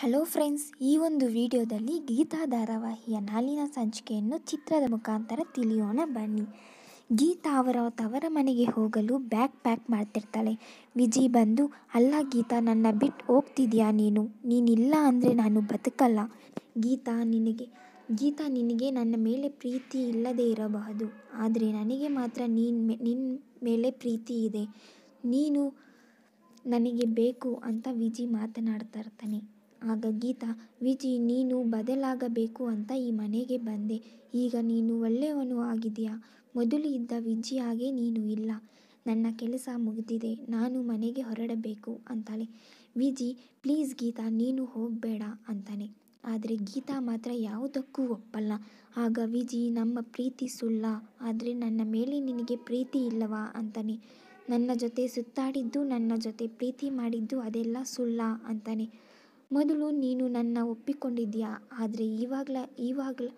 hello friends ಈ ಒಂದು ವಿಡಿಯೋದಲ್ಲಿ ಗೀತಾ ಧಾರಾವಾಹಿಯ ನಾಲಿನ ಸಂಚಿಕೆಯನ್ನು ಚಿತ್ರದ ಮುಖಾಂತರ ತಿಳಿಯೋಣ ಬನ್ನಿ ಗೀತಾ ಅವರ ತವರ ಮನೆಗೆ ಹೋಗಲು ಬ್ಯಾಗ್ ಪ್ಯಾಕ್ ಮಾಡ್ತಿರ್ತಾಳೆ ವಿಜಿ ಬಂದು ಅಲ್ಲ ಗೀತಾ ನನ್ನ ಬಿಟ್ಟು ಹೋಗ್ತಿದ್ಯಾ ನೀನು ನೀನಿಲ್ಲ ಅಂದರೆ ನಾನು ಬದುಕಲ್ಲ ಗೀತಾ ನಿನಗೆ ಗೀತಾ ನಿನಗೆ ನನ್ನ ಮೇಲೆ ಪ್ರೀತಿ ಇಲ್ಲದೇ ಇರಬಹುದು ಆದರೆ ನನಗೆ ಮಾತ್ರ ನೀನು ನಿನ್ನ ಮೇಲೆ ಪ್ರೀತಿ ಇದೆ ನೀನು ನನಗೆ ಬೇಕು ಅಂತ ವಿಜಿ ಮಾತನಾಡ್ತಾ ಇರ್ತಾನೆ ಆಗ ಗೀತಾ ವಿಜಿ ನೀನು ಬದಲಾಗಬೇಕು ಅಂತ ಈ ಮನೆಗೆ ಬಂದೆ ಈಗ ನೀನು ಒಳ್ಳೆಯವನು ಆಗಿದೆಯಾ ಮೊದಲು ಇದ್ದ ವಿಜಿ ಹಾಗೆ ನೀನು ಇಲ್ಲ ನನ್ನ ಕೆಲಸ ಮುಗಿದಿದೆ ನಾನು ಮನೆಗೆ ಹೊರಡಬೇಕು ಅಂತಾಳೆ ವಿಜಿ ಪ್ಲೀಸ್ ಗೀತಾ ನೀನು ಹೋಗಬೇಡ ಅಂತಾನೆ ಆದರೆ ಗೀತಾ ಮಾತ್ರ ಯಾವುದಕ್ಕೂ ಒಪ್ಪಲ್ಲ ಆಗ ವಿಜಿ ನಮ್ಮ ಪ್ರೀತಿ ಸುಳ್ಳ ಆದರೆ ನನ್ನ ಮೇಲೆ ನಿನಗೆ ಪ್ರೀತಿ ಇಲ್ಲವಾ ಅಂತಾನೆ ನನ್ನ ಜೊತೆ ಸುತ್ತಾಡಿದ್ದು ನನ್ನ ಜೊತೆ ಪ್ರೀತಿ ಮಾಡಿದ್ದು ಅದೆಲ್ಲ ಸುಳ್ಳ ಅಂತಾನೆ ಮೊದಲು ನೀನು ನನ್ನ ಒಪ್ಪಿಕೊಂಡಿದ್ದೀಯ ಆದರೆ ಇವಾಗಲ ಇವಾಗಲ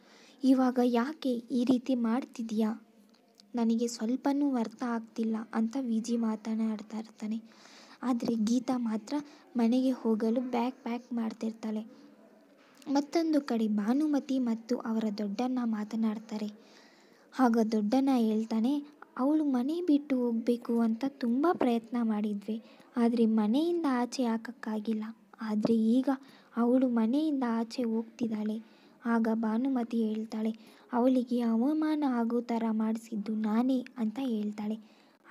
ಇವಾಗ ಯಾಕೆ ಈ ರೀತಿ ಮಾಡ್ತಿದ್ದೀಯಾ ನನಗೆ ಸ್ವಲ್ಪವೂ ಅರ್ಥ ಆಗ್ತಿಲ್ಲ ಅಂತ ವಿಜಿ ಮಾತನಾಡ್ತಾ ಇರ್ತಾನೆ ಆದರೆ ಗೀತಾ ಮಾತ್ರ ಮನೆಗೆ ಹೋಗಲು ಬ್ಯಾಕ್ ಪ್ಯಾಕ್ ಮಾಡ್ತಿರ್ತಾಳೆ ಮತ್ತೊಂದು ಕಡೆ ಭಾನುಮತಿ ಮತ್ತು ಅವರ ದೊಡ್ಡಣ್ಣ ಮಾತನಾಡ್ತಾರೆ ಆಗ ದೊಡ್ಡಣ್ಣ ಹೇಳ್ತಾನೆ ಅವಳು ಮನೆ ಬಿಟ್ಟು ಹೋಗಬೇಕು ಅಂತ ತುಂಬ ಪ್ರಯತ್ನ ಮಾಡಿದ್ವಿ ಆದರೆ ಮನೆಯಿಂದ ಆಚೆ ಹಾಕೋಕ್ಕಾಗಿಲ್ಲ ಆದರೆ ಈಗ ಅವಳು ಮನೆಯಿಂದ ಆಚೆ ಹೋಗ್ತಿದ್ದಾಳೆ ಆಗ ಭಾನುಮತಿ ಹೇಳ್ತಾಳೆ ಅವಳಿಗೆ ಅವಮಾನ ಆಗೋ ಥರ ಮಾಡಿಸಿದ್ದು ನಾನೇ ಅಂತ ಹೇಳ್ತಾಳೆ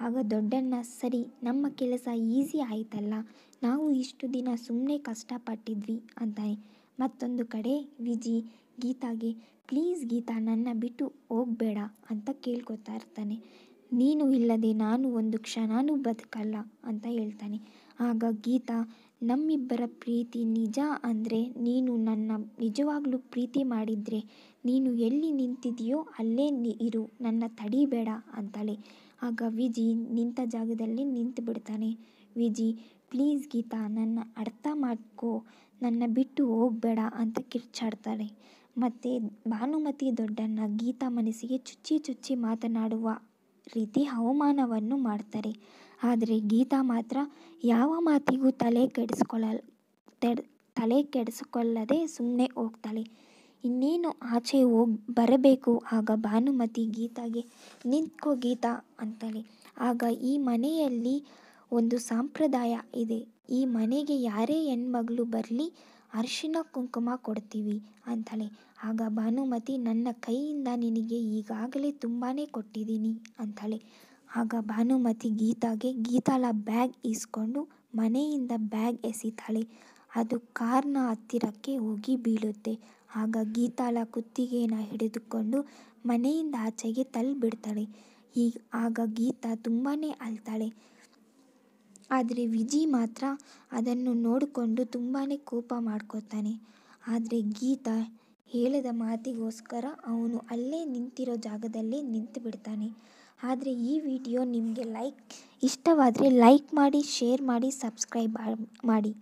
ಆಗ ದೊಡ್ಡಣ್ಣ ಸರಿ ನಮ್ಮ ಕೆಲಸ ಈಸಿ ಆಯಿತಲ್ಲ ನಾವು ಇಷ್ಟು ದಿನ ಸುಮ್ಮನೆ ಕಷ್ಟಪಟ್ಟಿದ್ವಿ ಅಂತಾನೆ ಮತ್ತೊಂದು ಕಡೆ ವಿಜಿ ಗೀತಾಗೆ ಪ್ಲೀಸ್ ಗೀತಾ ನನ್ನ ಬಿಟ್ಟು ಹೋಗಬೇಡ ಅಂತ ಕೇಳ್ಕೊತಾ ಇರ್ತಾನೆ ನೀನು ಇಲ್ಲದೆ ನಾನು ಒಂದು ಕ್ಷಣನೂ ಬದುಕಲ್ಲ ಅಂತ ಹೇಳ್ತಾನೆ ಆಗ ಗೀತಾ ನಮ್ಮಿಬ್ಬರ ಪ್ರೀತಿ ನಿಜ ಅಂದರೆ ನೀನು ನನ್ನ ನಿಜವಾಗಲೂ ಪ್ರೀತಿ ಮಾಡಿದರೆ ನೀನು ಎಲ್ಲಿ ನಿಂತಿದೆಯೋ ಅಲ್ಲೇ ನಿ ಇರು ನನ್ನ ತಡಿಬೇಡ ಅಂತಾಳೆ ಆಗ ವಿಜಿ ನಿಂತ ಜಾಗದಲ್ಲಿ ನಿಂತು ಬಿಡ್ತಾನೆ ವಿಜಿ ಪ್ಲೀಸ್ ಗೀತಾ ನನ್ನ ಅರ್ಥ ಮಾಡ್ಕೋ ನನ್ನ ಬಿಟ್ಟು ಹೋಗಬೇಡ ಅಂತ ಕಿರ್ಚಾಡ್ತಾಳೆ ಮತ್ತು ಭಾನುಮತಿ ದೊಡ್ಡಣ್ಣ ಗೀತಾ ಮನಸ್ಸಿಗೆ ಚುಚ್ಚಿ ಚುಚ್ಚಿ ಮಾತನಾಡುವ ರೀತಿ ಅವಮಾನವನ್ನು ಮಾಡ್ತಾರೆ ಆದರೆ ಗೀತಾ ಮಾತ್ರ ಯಾವ ಮಾತಿಗೂ ತಲೆ ಕೆಡಿಸ್ಕೊಳ್ಳಲ್ಲ ತೆಡ್ ತಲೆ ಕೆಡಿಸಿಕೊಳ್ಳದೆ ಸುಮ್ಮನೆ ಹೋಗ್ತಾಳೆ ಇನ್ನೇನು ಆಚೆ ಹೋಗ್ ಬರಬೇಕು ಆಗ ಭಾನುಮತಿ ಗೀತಾಗೆ ನಿಂತ್ಕೋ ಗೀತಾ ಅಂತಾಳೆ ಆಗ ಈ ಮನೆಯಲ್ಲಿ ಒಂದು ಸಂಪ್ರದಾಯ ಇದೆ ಈ ಮನೆಗೆ ಯಾರೇ ಹೆಣ್ಮಗಳು ಬರಲಿ ಅರಿಶಿನ ಕುಂಕುಮ ಕೊಡ್ತೀವಿ ಅಂತಾಳೆ ಆಗ ಭಾನುಮತಿ ನನ್ನ ಕೈಯಿಂದ ನಿನಗೆ ಈಗಾಗಲೇ ತುಂಬಾ ಕೊಟ್ಟಿದ್ದೀನಿ ಅಂತಾಳೆ ಆಗ ಭಾನುಮತಿ ಗೀತಾಗೆ ಗೀತಾಳ ಬ್ಯಾಗ್ ಇಸ್ಕೊಂಡು ಮನೆಯಿಂದ ಬ್ಯಾಗ್ ಎಸೀತಾಳೆ ಅದು ಕಾರ್ನ ಹತ್ತಿರಕ್ಕೆ ಹೋಗಿ ಬೀಳುತ್ತೆ ಆಗ ಗೀತಾಳ ಕುತ್ತಿಗೆನ ಹಿಡಿದುಕೊಂಡು ಮನೆಯಿಂದ ಆಚೆಗೆ ತಳ್ಳಿಬಿಡ್ತಾಳೆ ಈಗ ಆಗ ಗೀತಾ ತುಂಬಾ ಅಳ್ತಾಳೆ ಆದರೆ ವಿಜಿ ಮಾತ್ರ ಅದನ್ನು ನೋಡಿಕೊಂಡು ತುಂಬಾ ಕೋಪ ಮಾಡ್ಕೋತಾನೆ ಆದರೆ ಗೀತಾ ಹೇಳಿದ ಮಾತಿಗೋಸ್ಕರ ಅವನು ಅಲ್ಲೇ ನಿಂತಿರೋ ಜಾಗದಲ್ಲೇ ನಿಂತು ಬಿಡ್ತಾನೆ ಆದರೆ ಈ ವಿಡಿಯೋ ನಿಮಗೆ ಲೈಕ್ ಇಷ್ಟವಾದರೆ ಲೈಕ್ ಮಾಡಿ ಶೇರ್ ಮಾಡಿ ಸಬ್ಸ್ಕ್ರೈಬ್ ಮಾಡಿ